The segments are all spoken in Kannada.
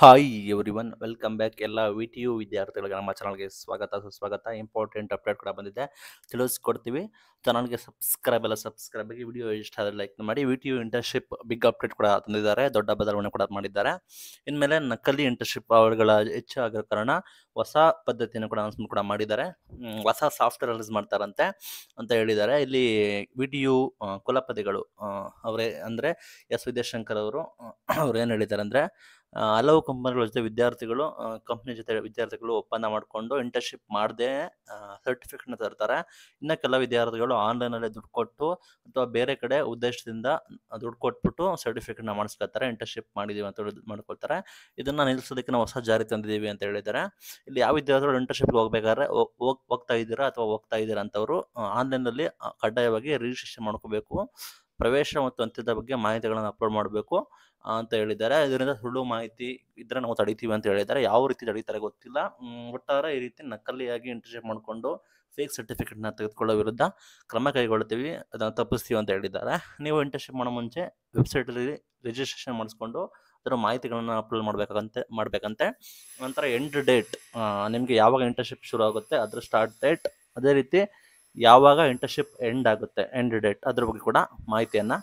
hi everyone welcome back ಎಲ್ಲ ವಿ ಟಿ ಯು ವಿದ್ಯಾರ್ಥಿಗಳಿಗೆ ನಮ್ಮ ಚಾನಲ್ಗೆ ಸ್ವಾಗತ ಸುಸ್ವಾಗತ ಇಂಪಾರ್ಟೆಂಟ್ ಅಪ್ಡೇಟ್ ಕೂಡ ಬಂದಿದೆ ತಿಳಿಸ್ಕೊಡ್ತೀವಿ ಚಾನಲ್ಗೆ ಸಬ್ಸ್ಕ್ರೈಬ್ ಎಲ್ಲ ಸಬ್ಸ್ಕ್ರೈಬ್ ಆಗಿ ವಿಡಿಯೋ ಇಷ್ಟ ಆದರೆ ಲೈಕ್ ಮಾಡಿ V T U internship big update ಕೂಡ ತಂದಿದ್ದಾರೆ ದೊಡ್ಡ ಬದಲಾವಣೆ ಕೂಡ ಮಾಡಿದ್ದಾರೆ ಇನ್ಮೇಲೆ ನಕಲಿ ಇಂಟರ್ನ್ಶಿಪ್ ಅವರುಗಳ ಹೆಚ್ಚಾಗಿರೋ ಕಾರಣ ಹೊಸ ಪದ್ಧತಿಯನ್ನು ಕೂಡ ಅನೌನ್ಸ್ಮೆಂಟ್ ಕೂಡ ಮಾಡಿದ್ದಾರೆ ಹೊಸ ಸಾಫ್ಟ್ವೇರ್ ರಿಲೀಸ್ ಮಾಡ್ತಾರಂತೆ ಅಂತ ಹೇಳಿದ್ದಾರೆ ಇಲ್ಲಿ ವಿ ಟಿ ಯು ಕುಲಪತಿಗಳು ಅವರೇ ಅಂದರೆ ಎಸ್ ವಿದ್ಯಾಶಂಕರ್ ಅವರು ಅವ್ರು ಏನು ಹೇಳಿದ್ದಾರೆ ಅಂದರೆ ಹಲವು ಕಂಪನಿಗಳ ಜೊತೆ ವಿದ್ಯಾರ್ಥಿಗಳು ಕಂಪ್ನಿ ಜೊತೆ ವಿದ್ಯಾರ್ಥಿಗಳು ಒಪ್ಪಂದ ಮಾಡಿಕೊಂಡು ಇಂಟರ್ನ್ಶಿಪ್ ಮಾಡದೆ ಸರ್ಟಿಫಿಕೇಟ್ನ ತರ್ತಾರೆ ಇನ್ನು ಕೆಲ ವಿದ್ಯಾರ್ಥಿಗಳು ಆನ್ಲೈನಲ್ಲೇ ದುಡ್ಡು ಕೊಟ್ಟು ಅಥವಾ ಬೇರೆ ಕಡೆ ಉದ್ದೇಶದಿಂದ ದುಡ್ಡು ಕೊಟ್ಬಿಟ್ಟು ಸರ್ಟಿಫಿಕೇಟ್ನ ಮಾಡಿಸ್ಕೊಳ್ತಾರೆ ಇಂಟರ್ನ್ಶಿಪ್ ಮಾಡಿದೀವಿ ಅಂತ ಮಾಡ್ಕೊಳ್ತಾರೆ ಇದನ್ನು ನಿಲ್ಲಿಸೋದಕ್ಕೆ ನಾವು ಹೊಸ ಜಾರಿ ತಂದಿದ್ದೀವಿ ಅಂತ ಹೇಳಿದ್ದಾರೆ ಇಲ್ಲಿ ಯಾವ ವಿದ್ಯಾರ್ಥಿಗಳು ಇಂಟರ್ನ್ಶಿಪ್ಗೆ ಹೋಗ್ಬೇಕಾದ್ರೆ ಹೋಗ್ತಾ ಇದ್ದೀರಾ ಅಥವಾ ಹೋಗ್ತಾ ಇದ್ದೀರಾ ಅಂತವರು ಆನ್ಲೈನಲ್ಲಿ ಕಡ್ಡಾಯವಾಗಿ ರಿಜಿಸ್ಟ್ರೇಷನ್ ಮಾಡ್ಕೋಬೇಕು ಪ್ರವೇಶ ಮತ್ತು ಅಂತ್ಯದ ಬಗ್ಗೆ ಮಾಹಿತಿಗಳನ್ನು ಅಪ್ಲೋಡ್ ಮಾಡಬೇಕು ಅಂತ ಹೇಳಿದ್ದಾರೆ ಇದರಿಂದ ಸುಳ್ಳು ಮಾಹಿತಿ ಇದ್ರೆ ನಾವು ತಡಿತೀವಿ ಅಂತ ಹೇಳಿದ್ದಾರೆ ಯಾವ ರೀತಿ ತಡೀತಾರೆ ಗೊತ್ತಿಲ್ಲ ಒಟ್ಟಾರೆ ಈ ರೀತಿ ನಕಲಿಯಾಗಿ ಇಂಟರ್ಶಿಪ್ ಮಾಡಿಕೊಂಡು ಫೇಕ್ ಸರ್ಟಿಫಿಕೇಟ್ನ ತೆಗೆದುಕೊಳ್ಳೋ ವಿರುದ್ಧ ಕ್ರಮ ಕೈಗೊಳ್ತೀವಿ ಅದನ್ನು ತಪ್ಪಿಸ್ತೀವಿ ಅಂತ ಹೇಳಿದ್ದಾರೆ ನೀವು ಇಂಟರ್ಶಿಪ್ ಮಾಡೋ ಮುಂಚೆ ವೆಬ್ಸೈಟಲ್ಲಿ ರಿಜಿಸ್ಟ್ರೇಷನ್ ಮಾಡಿಸ್ಕೊಂಡು ಅದರ ಮಾಹಿತಿಗಳನ್ನು ಅಪ್ಲೋಡ್ ಮಾಡಬೇಕಂತೆ ಮಾಡಬೇಕಂತೆ ನಂತರ ಎಂಡ್ ಡೇಟ್ ನಿಮಗೆ ಯಾವಾಗ ಇಂಟರ್ನ್ಶಿಪ್ ಶುರು ಆಗುತ್ತೆ ಅದರ ಸ್ಟಾರ್ಟ್ ಡೇಟ್ ಅದೇ ರೀತಿ ಯಾವಾಗ ಇಂಟರ್ನ್ಶಿಪ್ ಎಂಡ್ ಆಗುತ್ತೆ ಎಂಡ್ ಡೇಟ್ ಅದ್ರ ಬಗ್ಗೆ ಕೂಡ ಮಾಹಿತಿಯನ್ನು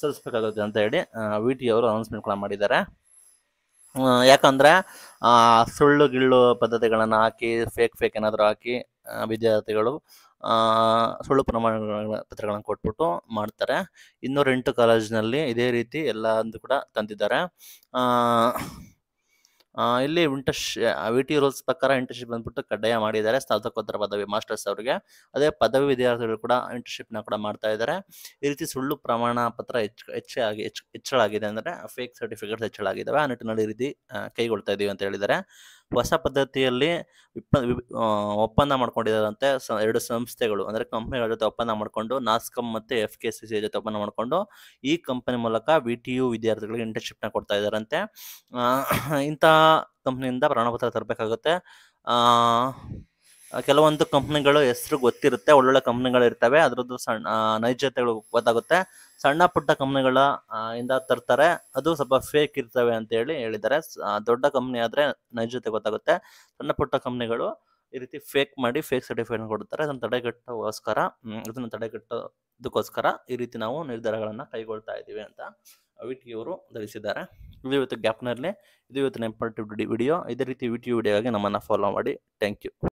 ಸಲ್ಲಿಸಬೇಕಾಗುತ್ತೆ ಅಂತ ಹೇಳಿ ವಿ ಟಿ ಅವರು ಅನೌನ್ಸ್ಮೆಂಟ್ ಕೂಡ ಮಾಡಿದ್ದಾರೆ ಯಾಕಂದರೆ ಸುಳ್ಳು ಗಿಳ್ಳು ಪದ್ಧತಿಗಳನ್ನು ಹಾಕಿ ಫೇಕ್ ಫೇಕ್ ಏನಾದರೂ ಹಾಕಿ ವಿದ್ಯಾರ್ಥಿಗಳು ಸುಳ್ಳು ಪ್ರಮಾಣ ಪತ್ರಗಳನ್ನು ಕೊಟ್ಬಿಟ್ಟು ಮಾಡ್ತಾರೆ ಇನ್ನೂರೆಂಟು ಕಾಲೇಜಿನಲ್ಲಿ ಇದೇ ರೀತಿ ಎಲ್ಲ ಕೂಡ ತಂದಿದ್ದಾರೆ ಇಲ್ಲಿ ಇಂಟರ್ಶ್ ವಿ ಟಿ ರೂಲ್ಸ್ ಪ್ರಕಾರ ಇಂಟರ್ನ್ಶಿಪ್ ಬಂದ್ಬಿಟ್ಟು ಕಡ್ಡಾಯ ಮಾಡಿದ್ದಾರೆ ಸ್ನಾತಕೋತ್ತರ ಪದವಿ ಮಾಸ್ಟರ್ಸ್ ಅವರಿಗೆ ಅದೇ ಪದವಿ ವಿದ್ಯಾರ್ಥಿಗಳು ಕೂಡ ಇಂಟರ್ನ್ಶಿಪ್ನ ಕೂಡ ಮಾಡ್ತಾ ಇದ್ದಾರೆ ಈ ರೀತಿ ಸುಳ್ಳು ಪ್ರಮಾಣ ಪತ್ರ ಹೆಚ್ಚು ಹೆಚ್ಚಾಗಿ ಹೆಚ್ಚಳಾಗಿದೆ ಅಂದರೆ ಫೇಕ್ ಸರ್ಟಿಫಿಕೇಟ್ಸ್ ಹೆಚ್ಚಳಾಗಿದ್ದಾವೆ ಆ ನಿಟ್ಟಿನಲ್ಲಿ ಈ ರೀತಿ ಕೈಗೊಳ್ತಾ ಇದ್ದೀವಿ ಅಂತ ಹೇಳಿದ್ದಾರೆ ಹೊಸ ಪದ್ಧತಿಯಲ್ಲಿ ವಿಪ ಒಪ್ಪಂದ ಮಾಡ್ಕೊಂಡಿದ್ದಾರಂತೆ ಎರಡು ಸಂಸ್ಥೆಗಳು ಅಂದರೆ ಕಂಪ್ನಿಗಳ ಜೊತೆ ಒಪ್ಪಂದ ಮಾಡಿಕೊಂಡು ನಾಸ್ಕಮ್ ಮತ್ತು ಎಫ್ ಕೆ ಸಿ ಸಿ ಜೊತೆ ಒಪ್ಪಂದ ಮಾಡಿಕೊಂಡು ಈ ಕಂಪನಿ ಮೂಲಕ ವಿ ಟಿ ಯು ವಿದ್ಯಾರ್ಥಿಗಳಿಗೆ ಇಂಟರ್ನ್ಶಿಪ್ನ ಕೊಡ್ತಾ ಇದ್ದಾರಂತೆ ಇಂಥ ಕಂಪ್ನಿಯಿಂದ ಪ್ರಮಾಣಪತ್ರ ತರಬೇಕಾಗುತ್ತೆ ಕೆಲವೊಂದು ಕಂಪ್ನಿಗಳು ಹೆಸರು ಗೊತ್ತಿರುತ್ತೆ ಒಳ್ಳೊಳ್ಳೆ ಕಂಪ್ನಿಗಳು ಇರ್ತವೆ ಅದರದ್ದು ಸಣ್ಣ ನೈಜತೆಗಳು ಗೊತ್ತಾಗುತ್ತೆ ಸಣ್ಣ ಪುಟ್ಟ ಕಂಪ್ನಿಗಳ ಇಂದ ತರ್ತಾರೆ ಅದು ಸ್ವಲ್ಪ ಫೇಕ್ ಇರ್ತವೆ ಅಂತ ಹೇಳಿ ಹೇಳಿದ್ದಾರೆ ದೊಡ್ಡ ಕಂಪ್ನಿ ಆದರೆ ನೈಜತೆ ಗೊತ್ತಾಗುತ್ತೆ ಸಣ್ಣ ಪುಟ್ಟ ಕಂಪ್ನಿಗಳು ಈ ರೀತಿ ಫೇಕ್ ಮಾಡಿ ಫೇಕ್ ಸರ್ಟಿಫಿಕೇಟ್ ಕೊಡ್ತಾರೆ ಅದನ್ನು ತಡೆಗಟ್ಟೋಸ್ಕರ ಇದನ್ನು ತಡೆಗಟ್ಟೋದಕ್ಕೋಸ್ಕರ ಈ ರೀತಿ ನಾವು ನಿರ್ಧಾರಗಳನ್ನು ಕೈಗೊಳ್ತಾ ಇದ್ದೀವಿ ಅಂತ ವಿಟಿ ಅವರು ತಿಳಿಸಿದ್ದಾರೆ ಇದು ಇವತ್ತು ಗ್ಯಾಪ್ನಲ್ಲಿ ಇದು ಇವತ್ತು ಇಂಪಾರ್ಟೆಂಟ್ ವಿಡಿಯೋ ಇದೇ ರೀತಿ ವಿಟಿ ವಿಡಿಯೋಗೆ ನಮ್ಮನ್ನು ಫಾಲೋ ಮಾಡಿ ಥ್ಯಾಂಕ್ ಯು